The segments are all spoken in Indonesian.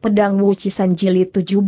Pedang Wucisan Jilid 17.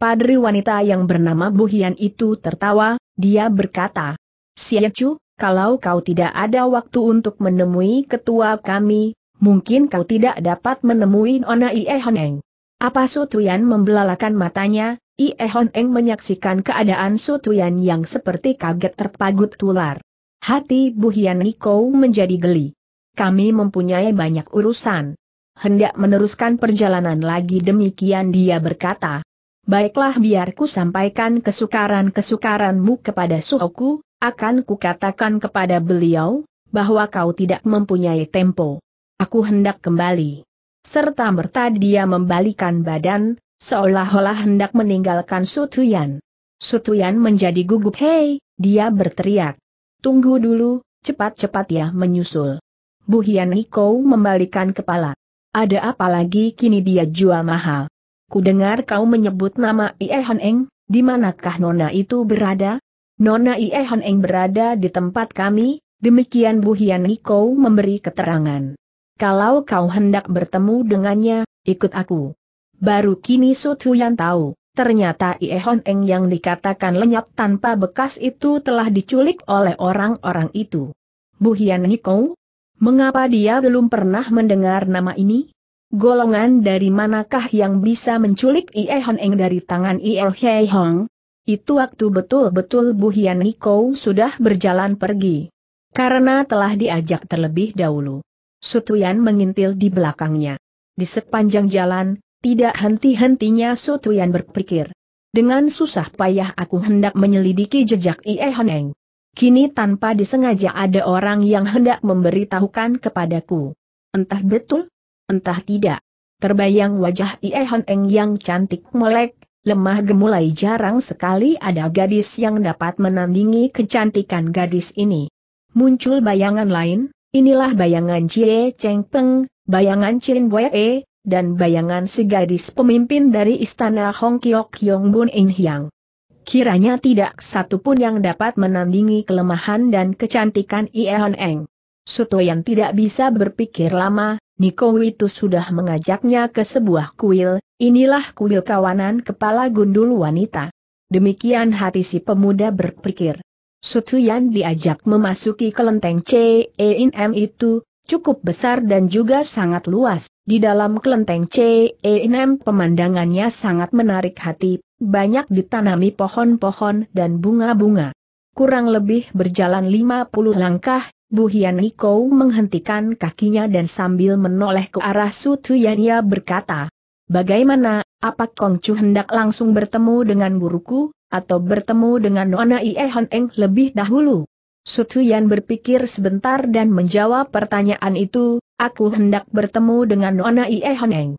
Padri wanita yang bernama Buhian itu tertawa, dia berkata, Siacu, kalau kau tidak ada waktu untuk menemui ketua kami, mungkin kau tidak dapat menemui Nona Ie Honeng. Apa Sutuyan membelalakan matanya, Ie Honeng menyaksikan keadaan Sutuyan yang seperti kaget terpagut tular. Hati Buhian Niko menjadi geli. Kami mempunyai banyak urusan hendak meneruskan perjalanan lagi demikian dia berkata. Baiklah biarku sampaikan kesukaran-kesukaranmu kepada suhoku, akan kukatakan kepada beliau, bahwa kau tidak mempunyai tempo. Aku hendak kembali. Serta merta dia membalikan badan, seolah-olah hendak meninggalkan Sutuyan. Sutuyan menjadi gugup hei, dia berteriak. Tunggu dulu, cepat-cepat ya menyusul. Buhian Iko membalikan kepala. Ada apa lagi kini dia jual mahal? Kudengar kau menyebut nama Ie Hon Eng, di manakah Nona itu berada? Nona Ie Hon Eng berada di tempat kami, demikian Bu Hian Niko memberi keterangan. Kalau kau hendak bertemu dengannya, ikut aku. Baru kini Su yang tahu, ternyata Ie Hon Eng yang dikatakan lenyap tanpa bekas itu telah diculik oleh orang-orang itu. Bu Hian Niko, Mengapa dia belum pernah mendengar nama ini? Golongan dari manakah yang bisa menculik Ie Eng dari tangan Ie Hei Hong? Itu waktu betul-betul Bu Hian Niko sudah berjalan pergi. Karena telah diajak terlebih dahulu. Sutuyan mengintil di belakangnya. Di sepanjang jalan, tidak henti-hentinya Sutuyan berpikir. Dengan susah payah aku hendak menyelidiki jejak Ie Hon Eng. Kini tanpa disengaja ada orang yang hendak memberitahukan kepadaku. Entah betul, entah tidak. Terbayang wajah Ie Hon Eng yang cantik melek, lemah gemulai jarang sekali ada gadis yang dapat menandingi kecantikan gadis ini. Muncul bayangan lain, inilah bayangan Jie Cheng Peng, bayangan Chin E, dan bayangan si gadis pemimpin dari istana Hong Kiok Yong Bun In Hyang kiranya tidak satu pun yang dapat menandingi kelemahan dan kecantikan Ieon Eng. Suto yang tidak bisa berpikir lama, Niko itu sudah mengajaknya ke sebuah kuil, inilah kuil kawanan kepala gundul wanita. Demikian hati si pemuda berpikir. Sutuyan diajak memasuki kelenteng CENM itu, cukup besar dan juga sangat luas. Di dalam kelenteng CENM pemandangannya sangat menarik hati, banyak ditanami pohon-pohon dan bunga-bunga. Kurang lebih berjalan 50 langkah, Bu Hian Niko menghentikan kakinya dan sambil menoleh ke arah Su ia berkata, Bagaimana, apa Kong Chu hendak langsung bertemu dengan guruku, atau bertemu dengan Nona Ie Hon Eng lebih dahulu? Sutuyan berpikir sebentar dan menjawab pertanyaan itu, aku hendak bertemu dengan Nona Ie Hon Eng.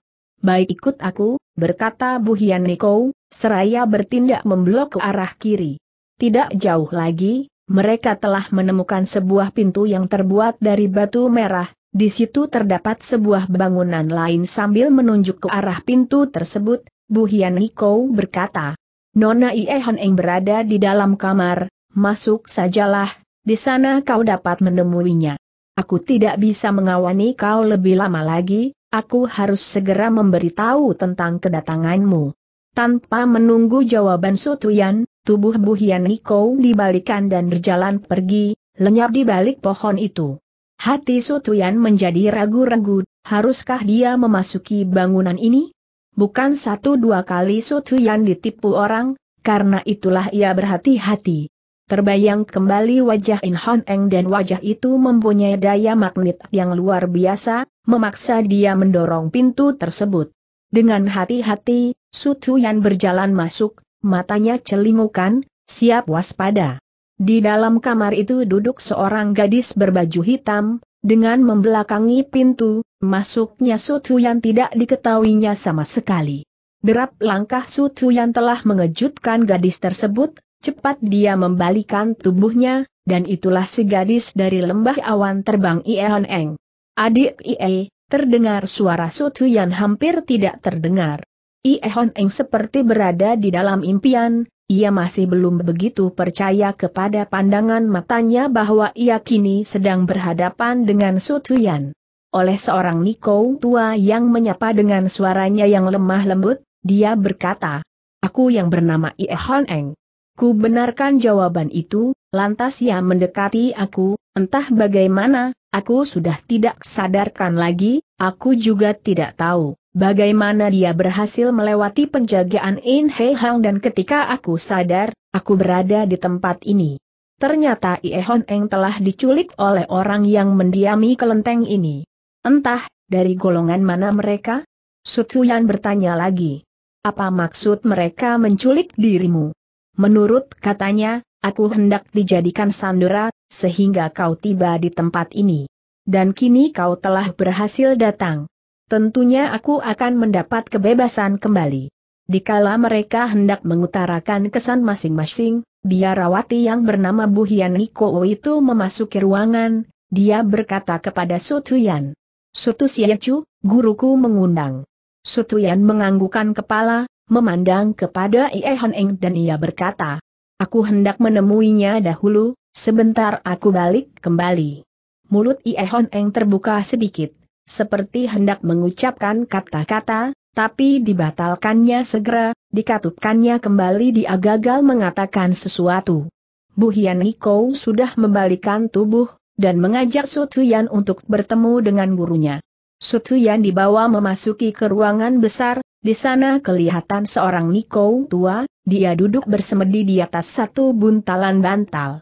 Baik ikut aku, berkata Bu Hian Niko, seraya bertindak memblok ke arah kiri. Tidak jauh lagi, mereka telah menemukan sebuah pintu yang terbuat dari batu merah, di situ terdapat sebuah bangunan lain sambil menunjuk ke arah pintu tersebut, Bu Hian Niko berkata, Nona Ie Eng berada di dalam kamar, masuk sajalah, di sana kau dapat menemuinya. Aku tidak bisa mengawani kau lebih lama lagi, aku harus segera memberitahu tentang kedatanganmu. Tanpa menunggu jawaban Sutuyan, tubuh Buhian Niko dibalikan dan berjalan pergi, lenyap di balik pohon itu. Hati Sutuyan menjadi ragu-ragu, haruskah dia memasuki bangunan ini? Bukan satu dua kali Sutuyan ditipu orang, karena itulah ia berhati-hati. Terbayang kembali wajah In Hon Eng dan wajah itu mempunyai daya magnet yang luar biasa, memaksa dia mendorong pintu tersebut. Dengan hati-hati, Sutuyan berjalan masuk, matanya celingukan, siap waspada. Di dalam kamar itu duduk seorang gadis berbaju hitam, dengan membelakangi pintu, masuknya Sutuyan tidak diketahuinya sama sekali. Derap langkah Sutuyan telah mengejutkan gadis tersebut, cepat dia membalikan tubuhnya, dan itulah si gadis dari lembah awan terbang Ieon Eng. Adik Ie, terdengar suara Sutuyan hampir tidak terdengar. Ihon Eng seperti berada di dalam impian, ia masih belum begitu percaya kepada pandangan matanya bahwa ia kini sedang berhadapan dengan Sutuyan. Oleh seorang Niko tua yang menyapa dengan suaranya yang lemah lembut, dia berkata, Aku yang bernama Ihon Eng. Ku benarkan jawaban itu, lantas ia mendekati aku, entah bagaimana, aku sudah tidak sadarkan lagi, aku juga tidak tahu bagaimana dia berhasil melewati penjagaan In He Hang dan ketika aku sadar, aku berada di tempat ini. Ternyata Ie Hon Eng telah diculik oleh orang yang mendiami kelenteng ini. Entah, dari golongan mana mereka? Sutuyan bertanya lagi. Apa maksud mereka menculik dirimu? Menurut katanya, aku hendak dijadikan sandera, sehingga kau tiba di tempat ini. Dan kini kau telah berhasil datang. Tentunya aku akan mendapat kebebasan kembali. Dikala mereka hendak mengutarakan kesan masing-masing, biarawati yang bernama Bu Hian Niko itu memasuki ruangan, dia berkata kepada Sutuyan. Sutu Siacu, guruku mengundang. Sutuyan menganggukan kepala, memandang kepada Ie Han Eng dan ia berkata, Aku hendak menemuinya dahulu, sebentar aku balik kembali. Mulut Ie Eng terbuka sedikit, seperti hendak mengucapkan kata-kata, tapi dibatalkannya segera, dikatupkannya kembali dia gagal mengatakan sesuatu. Bu Hian Iko sudah membalikan tubuh, dan mengajak Sutuyan untuk bertemu dengan gurunya. Sutuyan dibawa memasuki ke ruangan besar, di sana kelihatan seorang Niko tua, dia duduk bersemedi di atas satu buntalan bantal.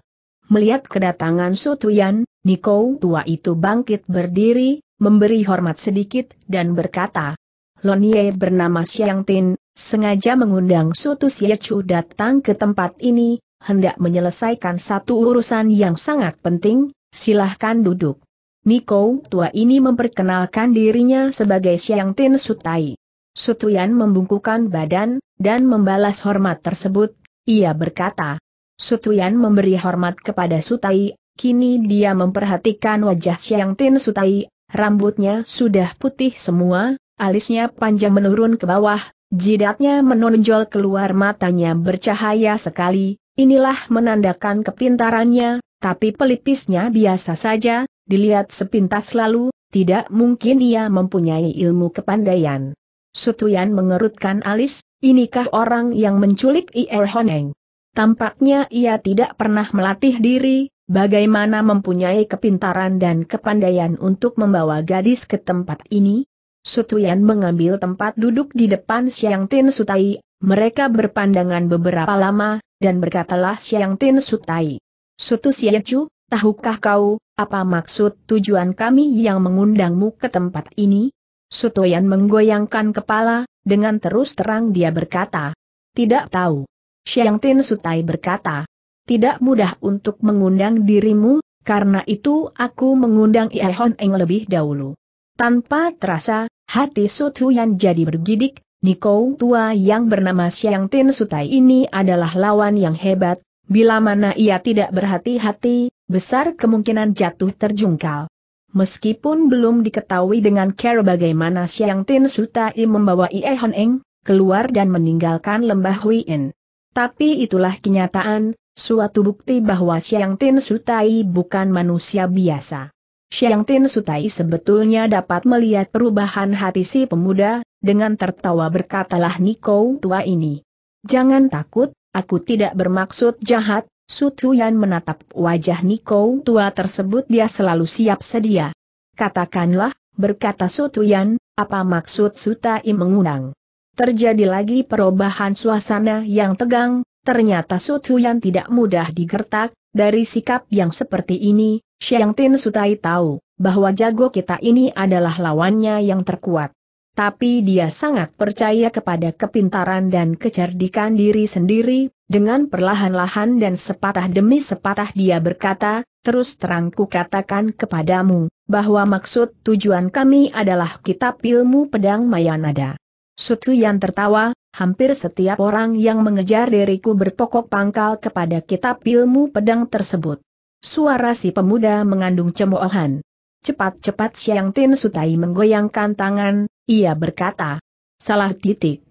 Melihat kedatangan Sutuyan, Niko tua itu bangkit berdiri, memberi hormat sedikit, dan berkata, Lonie bernama Xiang Tin, sengaja mengundang Sutu Siechu datang ke tempat ini, hendak menyelesaikan satu urusan yang sangat penting, silahkan duduk. Niko tua ini memperkenalkan dirinya sebagai Xiang Tin Sutai. Sutuyan membungkukan badan, dan membalas hormat tersebut, ia berkata. Sutuyan memberi hormat kepada Sutai, kini dia memperhatikan wajah Xiang Tin Sutai, Rambutnya sudah putih semua, alisnya panjang menurun ke bawah, jidatnya menonjol keluar matanya bercahaya sekali, inilah menandakan kepintarannya, tapi pelipisnya biasa saja, dilihat sepintas lalu, tidak mungkin ia mempunyai ilmu kepandaian. Sutuyan mengerutkan alis, inikah orang yang menculik Ir er Honeng? Tampaknya ia tidak pernah melatih diri, bagaimana mempunyai kepintaran dan kepandaian untuk membawa gadis ke tempat ini? Sutuyan mengambil tempat duduk di depan Siang Tin Sutai, mereka berpandangan beberapa lama, dan berkatalah Siang Tin Sutai. Sutu Siacu, tahukah kau, apa maksud tujuan kami yang mengundangmu ke tempat ini? Sutoyan menggoyangkan kepala, dengan terus terang dia berkata. Tidak tahu. Siang Tin Sutai berkata tidak mudah untuk mengundang dirimu, karena itu aku mengundang Ihon Eng lebih dahulu. Tanpa terasa, hati yang jadi bergidik, Niko tua yang bernama Xiang Tin Sutai ini adalah lawan yang hebat, bila mana ia tidak berhati-hati, besar kemungkinan jatuh terjungkal. Meskipun belum diketahui dengan care bagaimana Xiang Tin Sutai membawa Ie Eng, keluar dan meninggalkan lembah Huiin. Tapi itulah kenyataan, Suatu bukti bahwa Xiang Tin Sutai bukan manusia biasa. Xiang Tin Sutai sebetulnya dapat melihat perubahan hati si pemuda, dengan tertawa berkatalah Niko tua ini. Jangan takut, aku tidak bermaksud jahat, Sutuyan menatap wajah Niko tua tersebut dia selalu siap sedia. Katakanlah, berkata Sutuyan, apa maksud Sutai mengundang? Terjadi lagi perubahan suasana yang tegang, Ternyata Su Tuyan tidak mudah digertak, dari sikap yang seperti ini, Xiang Tin Sutai tahu bahwa jago kita ini adalah lawannya yang terkuat. Tapi dia sangat percaya kepada kepintaran dan kecerdikan diri sendiri, dengan perlahan-lahan dan sepatah demi sepatah dia berkata, terus terang kukatakan kepadamu, bahwa maksud tujuan kami adalah kitab ilmu pedang Mayanada. Sutu Sutuyan tertawa, hampir setiap orang yang mengejar diriku berpokok pangkal kepada kitab ilmu pedang tersebut. Suara si pemuda mengandung cemoohan. Cepat-cepat Siang Tin Sutai menggoyangkan tangan, ia berkata. Salah titik.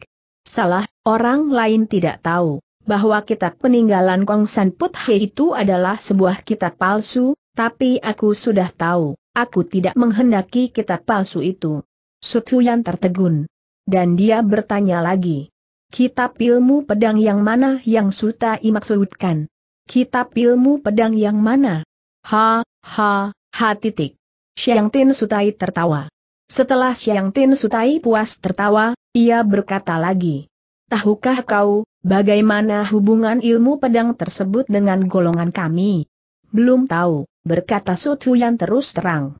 Salah, orang lain tidak tahu, bahwa kitab peninggalan Kong San Put He itu adalah sebuah kitab palsu, tapi aku sudah tahu, aku tidak menghendaki kitab palsu itu. Sutu Sutuyan tertegun. Dan dia bertanya lagi. Kitab ilmu pedang yang mana yang Sutai maksudkan? Kitab ilmu pedang yang mana? Ha, ha, ha titik. Siang Tin Sutai tertawa. Setelah Siang Tin Sutai puas tertawa, ia berkata lagi. Tahukah kau, bagaimana hubungan ilmu pedang tersebut dengan golongan kami? Belum tahu, berkata sutu yang terus terang.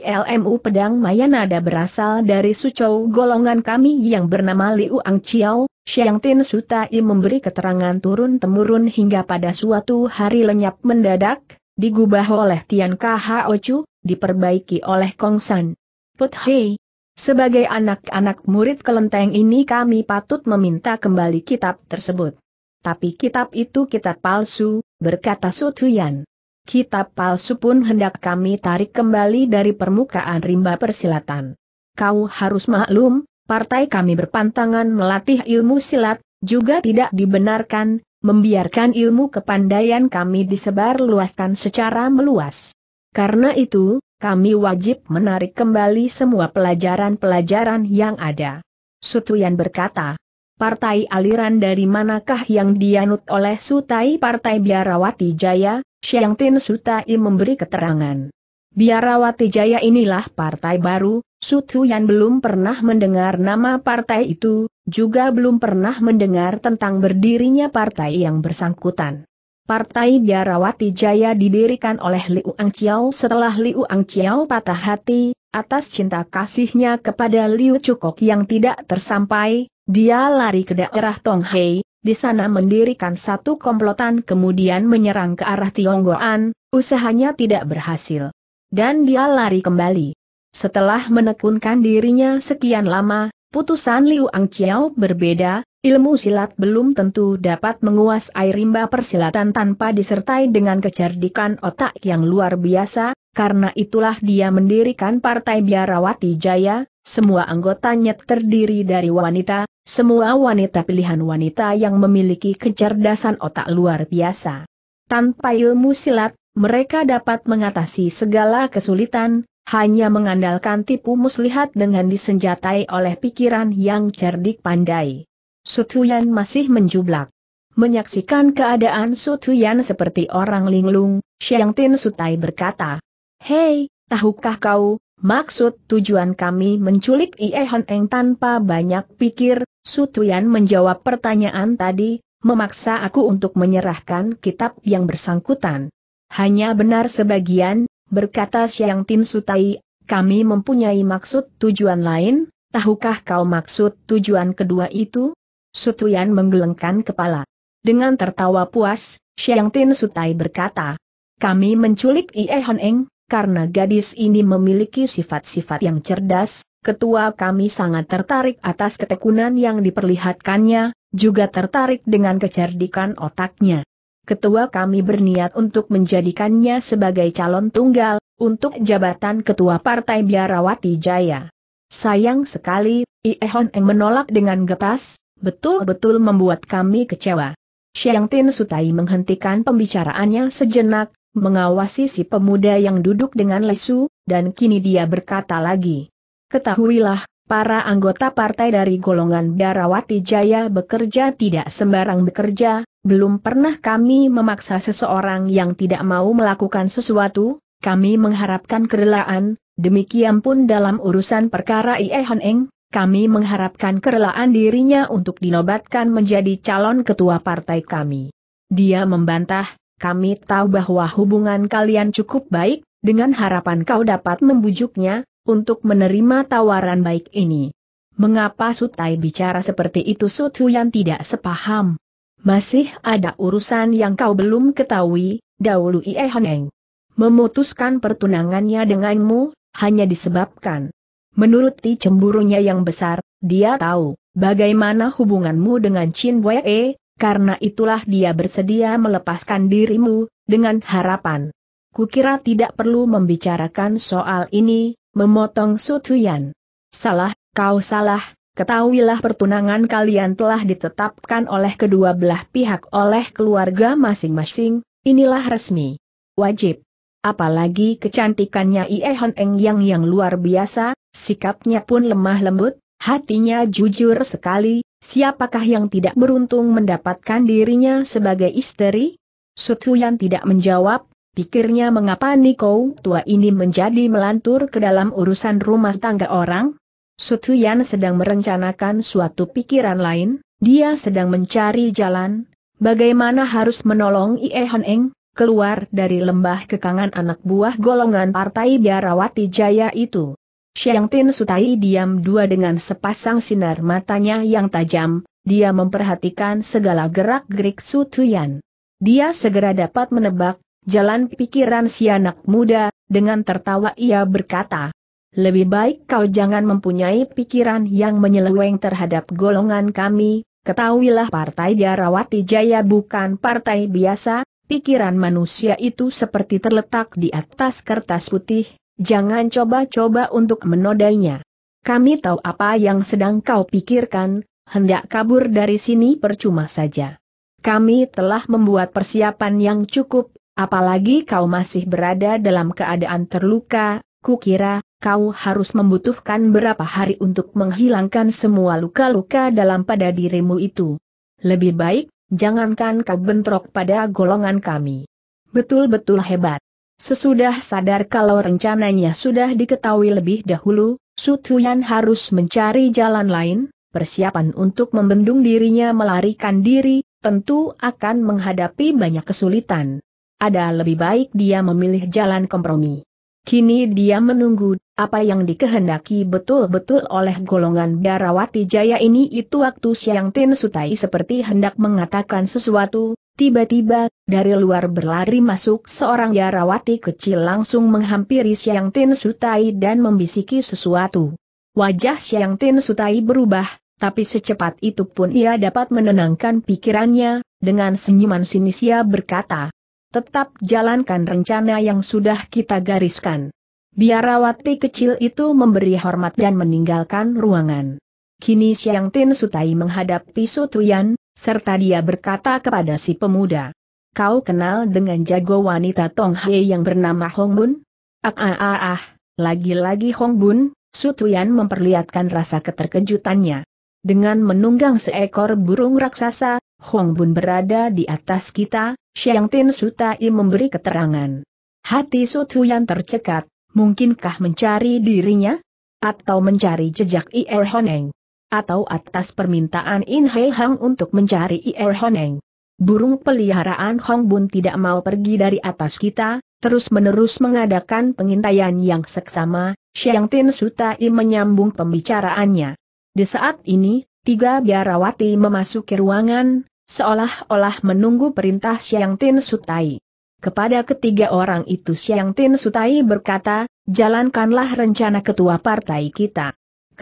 ILMU pedang Mayanada berasal dari Sucou golongan kami yang bernama Liu Ang Chiao, Xiang Tin Sutai memberi keterangan turun-temurun hingga pada suatu hari lenyap mendadak, digubah oleh Tian Kha Ochu, diperbaiki oleh Kong San. Put Hei, sebagai anak-anak murid kelenteng ini kami patut meminta kembali kitab tersebut. Tapi kitab itu kitab palsu, berkata Sutuyan kitab palsu pun hendak kami tarik kembali dari permukaan rimba persilatan. Kau harus maklum, partai kami berpantangan melatih ilmu silat, juga tidak dibenarkan, membiarkan ilmu kepandaian kami disebarluaskan secara meluas. Karena itu, kami wajib menarik kembali semua pelajaran-pelajaran yang ada. Sutuyan berkata, partai aliran dari manakah yang dianut oleh Sutai Partai Biarawati Jaya, Syang Tin Sutai memberi keterangan. Biarawati Jaya inilah partai baru, Sutu yang belum pernah mendengar nama partai itu, juga belum pernah mendengar tentang berdirinya partai yang bersangkutan. Partai Biarawati Jaya didirikan oleh Liu Ang Chiao setelah Liu Ang Chiao patah hati, atas cinta kasihnya kepada Liu Cukok yang tidak tersampai, dia lari ke daerah Tonghei, di sana mendirikan satu komplotan kemudian menyerang ke arah Tionggoan, usahanya tidak berhasil. Dan dia lari kembali. Setelah menekunkan dirinya sekian lama, putusan Liu Chiao berbeda, ilmu silat belum tentu dapat menguasai rimba persilatan tanpa disertai dengan kecerdikan otak yang luar biasa, karena itulah dia mendirikan Partai Biarawati Jaya, semua anggotanya terdiri dari wanita, semua wanita pilihan wanita yang memiliki kecerdasan otak luar biasa. Tanpa ilmu silat, mereka dapat mengatasi segala kesulitan, hanya mengandalkan tipu muslihat dengan disenjatai oleh pikiran yang cerdik pandai. Sutuyan masih menjublak. Menyaksikan keadaan Sutuyan seperti orang linglung, Xiang Tin Sutai berkata, Hei, tahukah kau, Maksud tujuan kami menculik Ie Eng tanpa banyak pikir, Sutuyan menjawab pertanyaan tadi, memaksa aku untuk menyerahkan kitab yang bersangkutan. Hanya benar sebagian, berkata Siang Tin Sutai, kami mempunyai maksud tujuan lain, tahukah kau maksud tujuan kedua itu? Sutuyan menggelengkan kepala. Dengan tertawa puas, Siang Tin Sutai berkata, kami menculik Ie Hon Eng, karena gadis ini memiliki sifat-sifat yang cerdas, ketua kami sangat tertarik atas ketekunan yang diperlihatkannya, juga tertarik dengan kecerdikan otaknya. Ketua kami berniat untuk menjadikannya sebagai calon tunggal, untuk jabatan ketua partai Biarawati Jaya. Sayang sekali, Iehon Eng menolak dengan getas, betul-betul membuat kami kecewa. Xiang Tin Sutai menghentikan pembicaraannya sejenak, mengawasi si pemuda yang duduk dengan lesu, dan kini dia berkata lagi. Ketahuilah, para anggota partai dari golongan Darawati Jaya bekerja tidak sembarang bekerja, belum pernah kami memaksa seseorang yang tidak mau melakukan sesuatu, kami mengharapkan kerelaan, demikian pun dalam urusan perkara Ie Eng, kami mengharapkan kerelaan dirinya untuk dinobatkan menjadi calon ketua partai kami. Dia membantah, kami tahu bahwa hubungan kalian cukup baik, dengan harapan kau dapat membujuknya, untuk menerima tawaran baik ini. Mengapa Sutai bicara seperti itu Sutu yang tidak sepaham? Masih ada urusan yang kau belum ketahui, Ie Haneng. Memutuskan pertunangannya denganmu, hanya disebabkan. Menuruti cemburunya yang besar, dia tahu, bagaimana hubunganmu dengan Chin Wei, karena itulah dia bersedia melepaskan dirimu, dengan harapan. Kukira tidak perlu membicarakan soal ini, memotong Sutuyan. Salah, kau salah, ketahuilah pertunangan kalian telah ditetapkan oleh kedua belah pihak oleh keluarga masing-masing, inilah resmi. Wajib. Apalagi kecantikannya Ie Eng yang yang luar biasa, sikapnya pun lemah lembut, hatinya jujur sekali, Siapakah yang tidak beruntung mendapatkan dirinya sebagai istri? Sutuyan tidak menjawab, pikirnya mengapa Niko tua ini menjadi melantur ke dalam urusan rumah tangga orang? Sutuyan sedang merencanakan suatu pikiran lain, dia sedang mencari jalan, bagaimana harus menolong Ie Han keluar dari lembah kekangan anak buah golongan partai biarawati jaya itu. Xiang Tin Sutai diam dua dengan sepasang sinar matanya yang tajam, dia memperhatikan segala gerak-gerik Su Tuyan. Dia segera dapat menebak, jalan pikiran si anak muda, dengan tertawa ia berkata, lebih baik kau jangan mempunyai pikiran yang menyeleweng terhadap golongan kami, ketahuilah Partai Darawati Jaya bukan partai biasa, pikiran manusia itu seperti terletak di atas kertas putih, Jangan coba-coba untuk menodainya. Kami tahu apa yang sedang kau pikirkan, hendak kabur dari sini percuma saja. Kami telah membuat persiapan yang cukup, apalagi kau masih berada dalam keadaan terluka, kukira, kau harus membutuhkan berapa hari untuk menghilangkan semua luka-luka dalam pada dirimu itu. Lebih baik, jangankan kau bentrok pada golongan kami. Betul-betul hebat. Sesudah sadar kalau rencananya sudah diketahui lebih dahulu, Su Tuyan harus mencari jalan lain, persiapan untuk membendung dirinya melarikan diri, tentu akan menghadapi banyak kesulitan. Ada lebih baik dia memilih jalan kompromi. Kini dia menunggu, apa yang dikehendaki betul-betul oleh golongan biarawati jaya ini itu waktu Siang Tin Sutai seperti hendak mengatakan sesuatu, Tiba-tiba, dari luar berlari masuk seorang Yarawati kecil langsung menghampiri Siang Tin Sutai dan membisiki sesuatu. Wajah Siang Tin Sutai berubah, tapi secepat itu pun ia dapat menenangkan pikirannya, dengan senyuman sinis ia berkata, tetap jalankan rencana yang sudah kita gariskan. Biarawati kecil itu memberi hormat dan meninggalkan ruangan. Kini Siang Tin Sutai menghadap Sutuyan, serta dia berkata kepada si pemuda. Kau kenal dengan jago wanita Tong Hei yang bernama Hong Bun? Ah ah ah ah, lagi-lagi Hong Bun, Sutuyan memperlihatkan rasa keterkejutannya. Dengan menunggang seekor burung raksasa, Hong Bun berada di atas kita, Xiang Tin Sutai memberi keterangan. Hati Sutuyan tercekat, mungkinkah mencari dirinya? Atau mencari jejak Ir er Honeng? atau atas permintaan In Hei Hang untuk mencari Ier Honeng. Burung peliharaan Hong Bun tidak mau pergi dari atas kita, terus-menerus mengadakan pengintaian yang seksama, Xiang Tin Sutai menyambung pembicaraannya. Di saat ini, tiga biarawati memasuki ruangan, seolah-olah menunggu perintah Xiang Tin Sutai. Kepada ketiga orang itu Xiang Tin Sutai berkata, jalankanlah rencana ketua partai kita.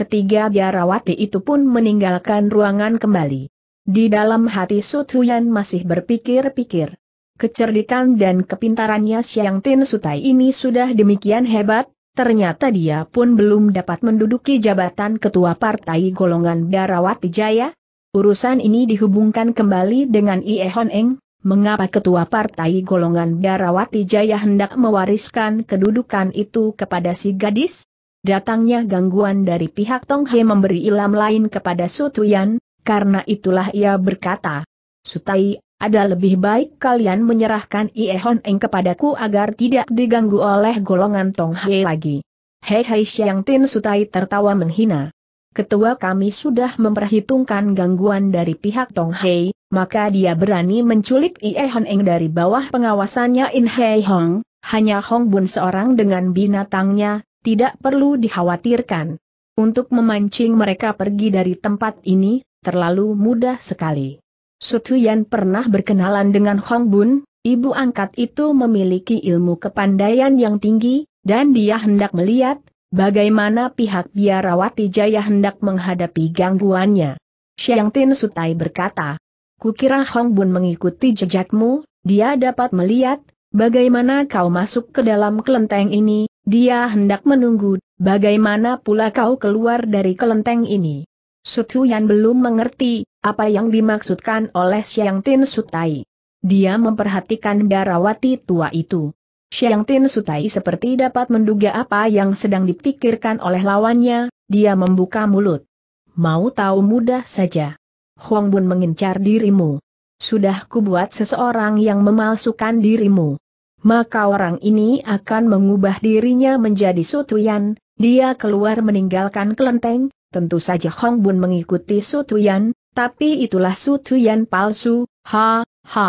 Ketiga biarawati itu pun meninggalkan ruangan kembali. Di dalam hati Sutuyan masih berpikir-pikir. Kecerdikan dan kepintarannya Siang Tin Sutai ini sudah demikian hebat, ternyata dia pun belum dapat menduduki jabatan ketua partai golongan biarawati jaya. Urusan ini dihubungkan kembali dengan Ie Hon Eng, mengapa ketua partai golongan biarawati jaya hendak mewariskan kedudukan itu kepada si gadis? Datangnya gangguan dari pihak Tong He memberi ilam lain kepada Sutuyan, karena itulah ia berkata, Sutai, ada lebih baik kalian menyerahkan Iehon Eng kepadaku agar tidak diganggu oleh golongan Tong He lagi. Hei Hei Xiang Tin Sutai tertawa menghina. Ketua kami sudah memperhitungkan gangguan dari pihak Tong He, maka dia berani menculik Iehon Eng dari bawah pengawasannya In Hei Hong, hanya Hong Bun seorang dengan binatangnya, tidak perlu dikhawatirkan. Untuk memancing mereka pergi dari tempat ini, terlalu mudah sekali. Sutuyan pernah berkenalan dengan Hong Bun, ibu angkat itu memiliki ilmu kepandaian yang tinggi, dan dia hendak melihat, bagaimana pihak biarawati jaya hendak menghadapi gangguannya. Xiang Tin Sutai berkata, Kukira Hong Bun mengikuti jejakmu, dia dapat melihat, bagaimana kau masuk ke dalam kelenteng ini, dia hendak menunggu, bagaimana pula kau keluar dari kelenteng ini? Sutuyan belum mengerti, apa yang dimaksudkan oleh Siang Tin Sutai. Dia memperhatikan Darawati tua itu. Siang Tin Sutai seperti dapat menduga apa yang sedang dipikirkan oleh lawannya, dia membuka mulut. Mau tahu mudah saja. Huang Bun mengincar dirimu. Sudah kubuat seseorang yang memalsukan dirimu maka orang ini akan mengubah dirinya menjadi Sutuyan, dia keluar meninggalkan kelenteng, tentu saja Hong Bun mengikuti Sutuyan, tapi itulah Sutuyan palsu, ha, ha.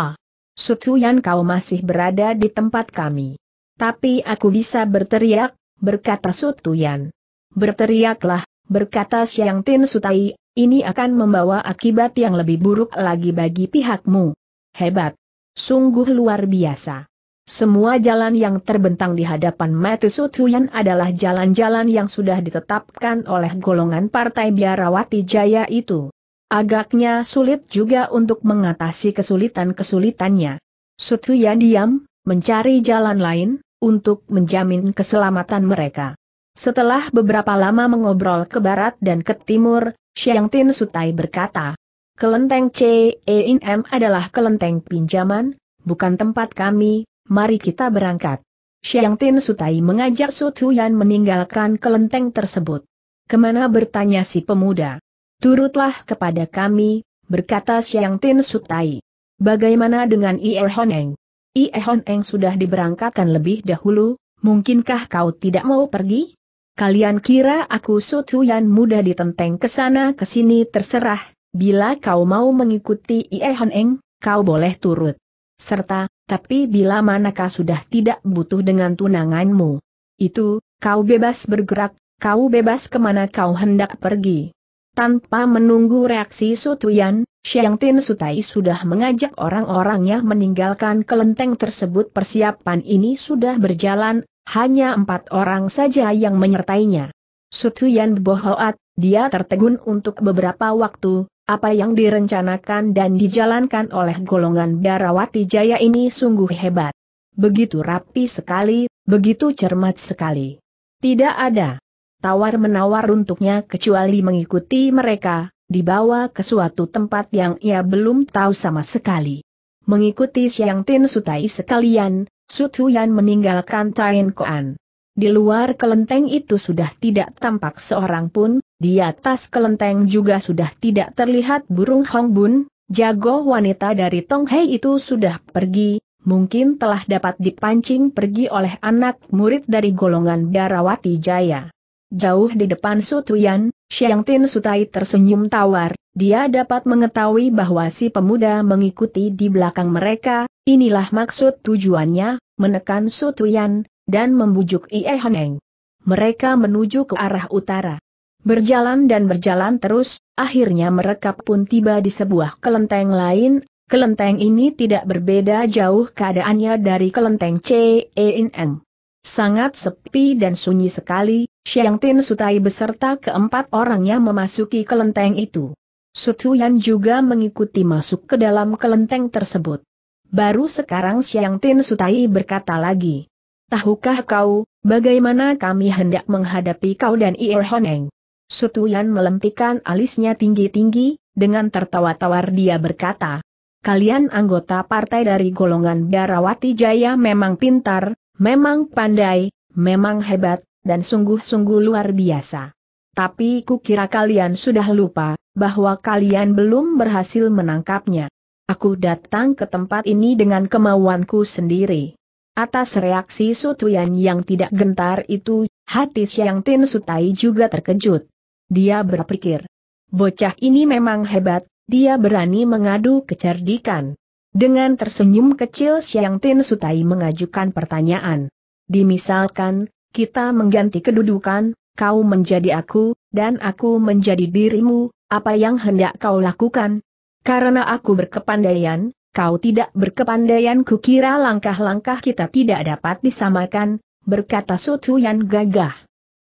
Sutuyan kau masih berada di tempat kami. Tapi aku bisa berteriak, berkata Sutuyan. Berteriaklah, berkata Siang Tin Sutai, ini akan membawa akibat yang lebih buruk lagi bagi pihakmu. Hebat. Sungguh luar biasa. Semua jalan yang terbentang di hadapan Matius Sutuyan adalah jalan-jalan yang sudah ditetapkan oleh golongan Partai Biarawati Jaya itu. Agaknya sulit juga untuk mengatasi kesulitan-kesulitannya. Sutuyan diam, mencari jalan lain, untuk menjamin keselamatan mereka. Setelah beberapa lama mengobrol ke barat dan ke timur, Xiang Tin Sutai berkata, Kelenteng C.E.I.N.M. adalah kelenteng pinjaman, bukan tempat kami, mari kita berangkat. Xiang Tin Sutai mengajak Su Tuyan meninggalkan kelenteng tersebut. Kemana bertanya si pemuda? Turutlah kepada kami, berkata Xiang Tin Sutai. Bagaimana dengan Ie Honeng? Ie Honeng sudah diberangkatkan lebih dahulu, mungkinkah kau tidak mau pergi? Kalian kira aku Su Tuyan muda ditenteng ke sana ke sini terserah, bila kau mau mengikuti Ie Honeng, kau boleh turut. Serta, tapi bila manakah sudah tidak butuh dengan tunanganmu? Itu, kau bebas bergerak, kau bebas kemana kau hendak pergi. Tanpa menunggu reaksi Sutuyan, Xiang Tin Sutai sudah mengajak orang-orangnya meninggalkan kelenteng tersebut persiapan ini sudah berjalan, hanya empat orang saja yang menyertainya. Sutuyan Bohoat, dia tertegun untuk beberapa waktu, apa yang direncanakan dan dijalankan oleh golongan Darawati Jaya ini sungguh hebat. Begitu rapi sekali, begitu cermat sekali. Tidak ada tawar-menawar untuknya kecuali mengikuti mereka, dibawa ke suatu tempat yang ia belum tahu sama sekali. Mengikuti Siang Tin Sutai sekalian, sutu Sutuyan meninggalkan Tain Koan. Di luar kelenteng itu sudah tidak tampak seorang pun, di atas kelenteng juga sudah tidak terlihat burung Hong Bun, jago wanita dari Tong Hei itu sudah pergi, mungkin telah dapat dipancing pergi oleh anak murid dari golongan Darawati Jaya. Jauh di depan Sutuyan, Xiang Tin Sutai tersenyum tawar, dia dapat mengetahui bahwa si pemuda mengikuti di belakang mereka, inilah maksud tujuannya, menekan Sutuyan, dan membujuk Ie Honeng. Mereka menuju ke arah utara. Berjalan dan berjalan terus, akhirnya mereka pun tiba di sebuah kelenteng lain, kelenteng ini tidak berbeda jauh keadaannya dari kelenteng CENN. Sangat sepi dan sunyi sekali, Xiang Tin Sutai beserta keempat orangnya memasuki kelenteng itu. Sutuyan juga mengikuti masuk ke dalam kelenteng tersebut. Baru sekarang Xiang Tin Sutai berkata lagi. Tahukah kau, bagaimana kami hendak menghadapi kau dan Ier Honeng? Sutuyan melempikan alisnya tinggi-tinggi, dengan tertawa tawar dia berkata, Kalian anggota partai dari golongan Biarawati Jaya memang pintar, memang pandai, memang hebat, dan sungguh-sungguh luar biasa. Tapi kukira kalian sudah lupa, bahwa kalian belum berhasil menangkapnya. Aku datang ke tempat ini dengan kemauanku sendiri. Atas reaksi Sutuyan yang tidak gentar itu, hati Xiang Tin Sutai juga terkejut. Dia berpikir, bocah ini memang hebat, dia berani mengadu kecerdikan. Dengan tersenyum kecil Siang Tin Sutai mengajukan pertanyaan. Dimisalkan, kita mengganti kedudukan, kau menjadi aku, dan aku menjadi dirimu, apa yang hendak kau lakukan? Karena aku berkepandaian, kau tidak berkepandaian kukira langkah-langkah kita tidak dapat disamakan, berkata Sutu yang gagah.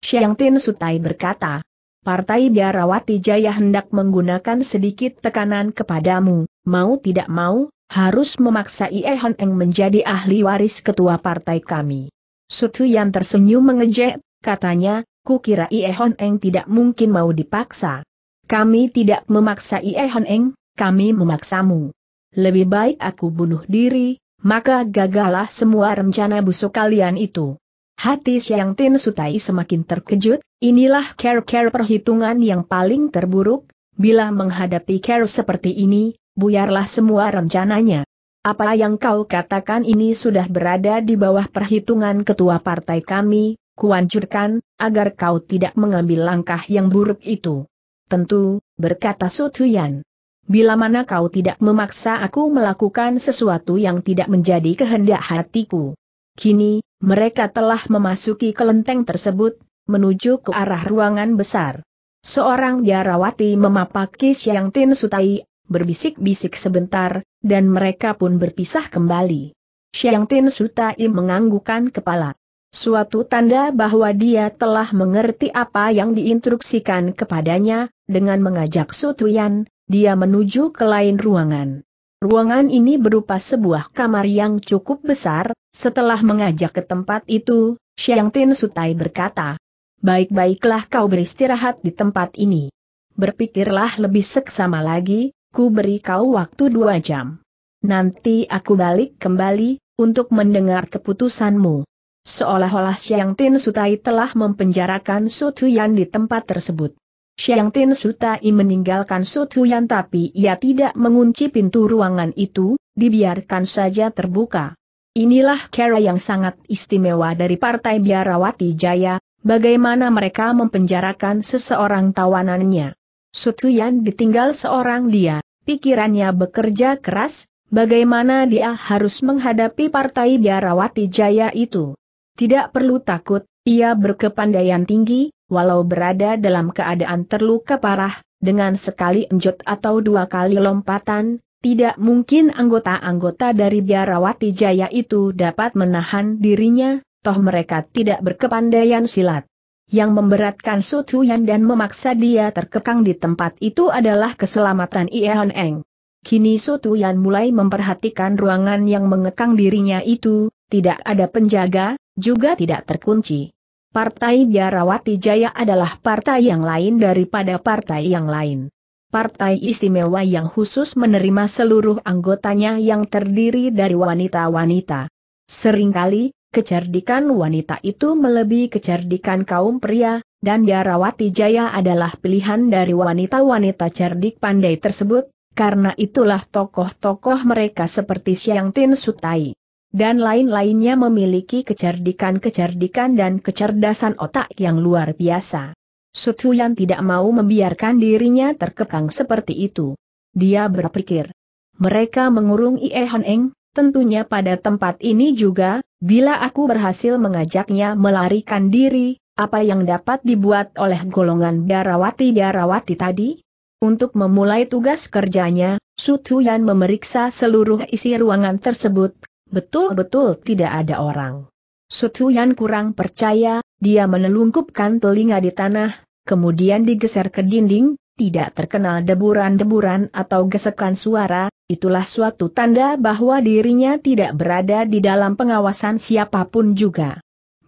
Siang Tin Sutai berkata, Partai Biarawati Jaya hendak menggunakan sedikit tekanan kepadamu, mau tidak mau, harus memaksa Ie Hon Eng menjadi ahli waris ketua partai kami. Sutu yang tersenyum mengejek, katanya, kukira Ie Hon Eng tidak mungkin mau dipaksa. Kami tidak memaksa Ie Hon Eng, kami memaksamu. Lebih baik aku bunuh diri, maka gagalah semua rencana busuk kalian itu. Hati Xiang Tin Sutai semakin terkejut, inilah care-care perhitungan yang paling terburuk, bila menghadapi care seperti ini, buyarlah semua rencananya. Apa yang kau katakan ini sudah berada di bawah perhitungan ketua partai kami, kuanjurkan, agar kau tidak mengambil langkah yang buruk itu. Tentu, berkata Sutuyan. Bila mana kau tidak memaksa aku melakukan sesuatu yang tidak menjadi kehendak hatiku. Kini, mereka telah memasuki kelenteng tersebut, menuju ke arah ruangan besar. Seorang biarawati memapaki Siang Tin Sutai, berbisik-bisik sebentar, dan mereka pun berpisah kembali. Siang Tin Sutai menganggukkan kepala. Suatu tanda bahwa dia telah mengerti apa yang diinstruksikan kepadanya, dengan mengajak Sutuyan, dia menuju ke lain ruangan. Ruangan ini berupa sebuah kamar yang cukup besar, setelah mengajak ke tempat itu, Xiang Tin Sutai berkata, Baik-baiklah kau beristirahat di tempat ini. Berpikirlah lebih seksama lagi, ku beri kau waktu dua jam. Nanti aku balik kembali, untuk mendengar keputusanmu. Seolah-olah Xiang Tin Sutai telah mempenjarakan Su Tuyan di tempat tersebut. Xiang Tin Sutai meninggalkan Sutuyan tapi ia tidak mengunci pintu ruangan itu, dibiarkan saja terbuka. Inilah cara yang sangat istimewa dari Partai Biarawati Jaya, bagaimana mereka mempenjarakan seseorang tawanannya. Sutuyan ditinggal seorang dia, pikirannya bekerja keras, bagaimana dia harus menghadapi Partai Biarawati Jaya itu. Tidak perlu takut, ia berkepandaian tinggi, walau berada dalam keadaan terluka parah, dengan sekali enjot atau dua kali lompatan, tidak mungkin anggota-anggota dari biarawati jaya itu dapat menahan dirinya, toh mereka tidak berkepandaian silat. Yang memberatkan Sutuyan dan memaksa dia terkekang di tempat itu adalah keselamatan Ieon Eng. Kini Sutuyan mulai memperhatikan ruangan yang mengekang dirinya itu, tidak ada penjaga, juga tidak terkunci. Partai Biarawati Jaya adalah partai yang lain daripada partai yang lain. Partai istimewa yang khusus menerima seluruh anggotanya yang terdiri dari wanita-wanita. Seringkali, kecerdikan wanita itu melebihi kecerdikan kaum pria, dan Biarawati Jaya adalah pilihan dari wanita-wanita cerdik pandai tersebut, karena itulah tokoh-tokoh mereka seperti Siang Tin Sutai dan lain-lainnya memiliki kecerdikan-kecerdikan dan kecerdasan otak yang luar biasa. Sutuyan tidak mau membiarkan dirinya terkekang seperti itu. Dia berpikir, mereka mengurung Ie Han Eng, tentunya pada tempat ini juga, bila aku berhasil mengajaknya melarikan diri, apa yang dapat dibuat oleh golongan biarawati-biarawati tadi? Untuk memulai tugas kerjanya, Sutuyan memeriksa seluruh isi ruangan tersebut, Betul-betul oh, tidak ada orang. Sutuyan kurang percaya, dia menelungkupkan telinga di tanah, kemudian digeser ke dinding, tidak terkenal deburan-deburan atau gesekan suara, itulah suatu tanda bahwa dirinya tidak berada di dalam pengawasan siapapun juga.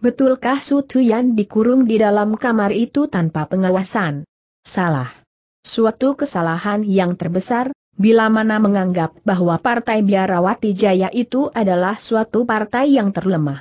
Betulkah Sutuyan dikurung di dalam kamar itu tanpa pengawasan? Salah. Suatu kesalahan yang terbesar, bila mana menganggap bahwa Partai Biarawati Jaya itu adalah suatu partai yang terlemah.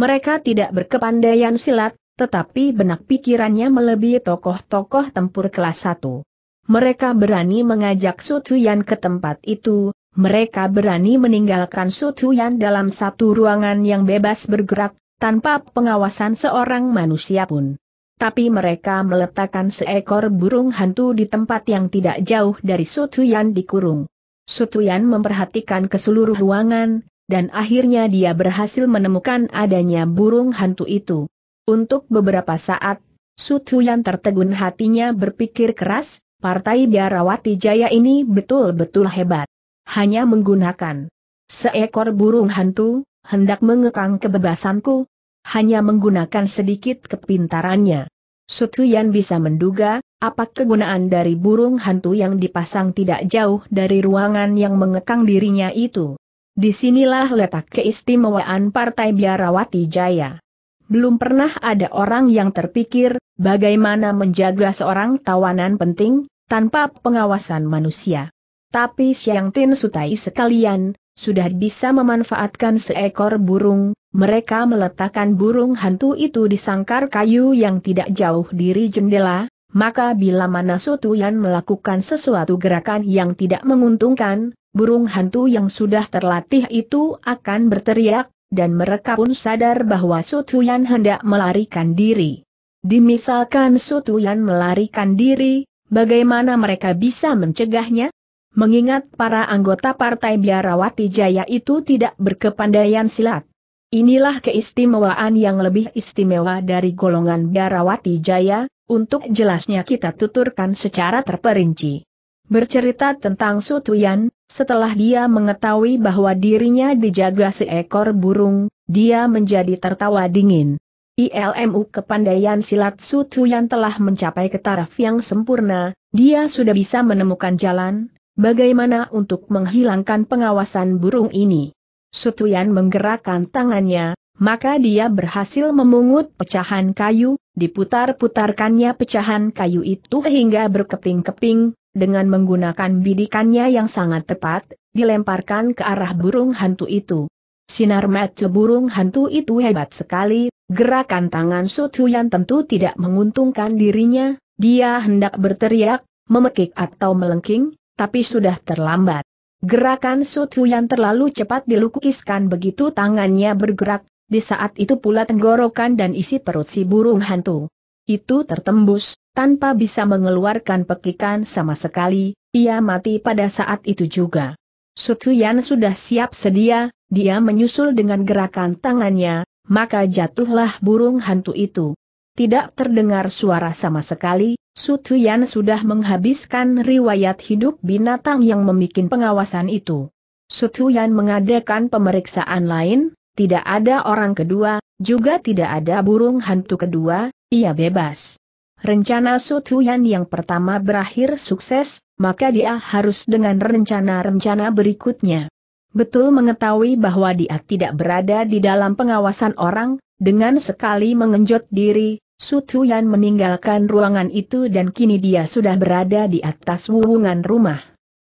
Mereka tidak berkepandaian silat, tetapi benak pikirannya melebihi tokoh-tokoh tempur kelas 1. Mereka berani mengajak Sutuyan ke tempat itu, mereka berani meninggalkan Sutuyan dalam satu ruangan yang bebas bergerak, tanpa pengawasan seorang manusia pun tapi mereka meletakkan seekor burung hantu di tempat yang tidak jauh dari Sutuyan dikurung. Sutuyan memperhatikan keseluruhan ruangan, dan akhirnya dia berhasil menemukan adanya burung hantu itu. Untuk beberapa saat, Sutuyan tertegun hatinya berpikir keras, partai Biarawati Jaya ini betul-betul hebat. Hanya menggunakan seekor burung hantu, hendak mengekang kebebasanku, hanya menggunakan sedikit kepintarannya. Sutuyan bisa menduga, apa kegunaan dari burung hantu yang dipasang tidak jauh dari ruangan yang mengekang dirinya itu. Disinilah letak keistimewaan Partai Biarawati Jaya. Belum pernah ada orang yang terpikir, bagaimana menjaga seorang tawanan penting, tanpa pengawasan manusia. Tapi Siang Tin Sutai sekalian, sudah bisa memanfaatkan seekor burung, mereka meletakkan burung hantu itu di sangkar kayu yang tidak jauh dari jendela, maka bila mana Sutuyan melakukan sesuatu gerakan yang tidak menguntungkan, burung hantu yang sudah terlatih itu akan berteriak, dan mereka pun sadar bahwa Sutuyan hendak melarikan diri. Dimisalkan Sutuyan melarikan diri, bagaimana mereka bisa mencegahnya? Mengingat para anggota Partai Biarawati Jaya itu tidak berkepandaian silat. Inilah keistimewaan yang lebih istimewa dari golongan biarawati jaya, untuk jelasnya kita tuturkan secara terperinci. Bercerita tentang Sutuyan, setelah dia mengetahui bahwa dirinya dijaga seekor burung, dia menjadi tertawa dingin. ILMU kepandaian silat Sutuyan telah mencapai ke taraf yang sempurna, dia sudah bisa menemukan jalan, bagaimana untuk menghilangkan pengawasan burung ini. Sutuyan menggerakkan tangannya, maka dia berhasil memungut pecahan kayu, diputar-putarkannya pecahan kayu itu hingga berkeping-keping, dengan menggunakan bidikannya yang sangat tepat, dilemparkan ke arah burung hantu itu. Sinar mata burung hantu itu hebat sekali, gerakan tangan Sutuyan tentu tidak menguntungkan dirinya, dia hendak berteriak, memekik atau melengking, tapi sudah terlambat. Gerakan sutu yang terlalu cepat dilukiskan begitu tangannya bergerak, di saat itu pula tenggorokan dan isi perut si burung hantu. Itu tertembus, tanpa bisa mengeluarkan pekikan sama sekali, ia mati pada saat itu juga. Sutuyan sudah siap sedia, dia menyusul dengan gerakan tangannya, maka jatuhlah burung hantu itu. Tidak terdengar suara sama sekali, Sutuyan sudah menghabiskan riwayat hidup binatang yang memikin pengawasan itu. Sutuyan mengadakan pemeriksaan lain, tidak ada orang kedua, juga tidak ada burung hantu kedua, ia bebas. Rencana Sutuyan yang pertama berakhir sukses, maka dia harus dengan rencana-rencana berikutnya. Betul mengetahui bahwa dia tidak berada di dalam pengawasan orang, dengan sekali mengenjot diri, Su Tuyan meninggalkan ruangan itu dan kini dia sudah berada di atas wuwungan rumah.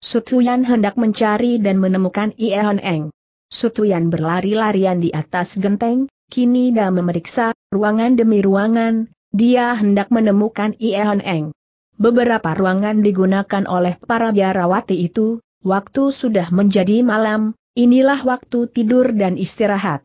Su Tuyan hendak mencari dan menemukan Ian Eng. Su Tuyan berlari-larian di atas genteng, kini dia memeriksa, ruangan demi ruangan, dia hendak menemukan Ian Eng. Beberapa ruangan digunakan oleh para biarawati itu, waktu sudah menjadi malam, inilah waktu tidur dan istirahat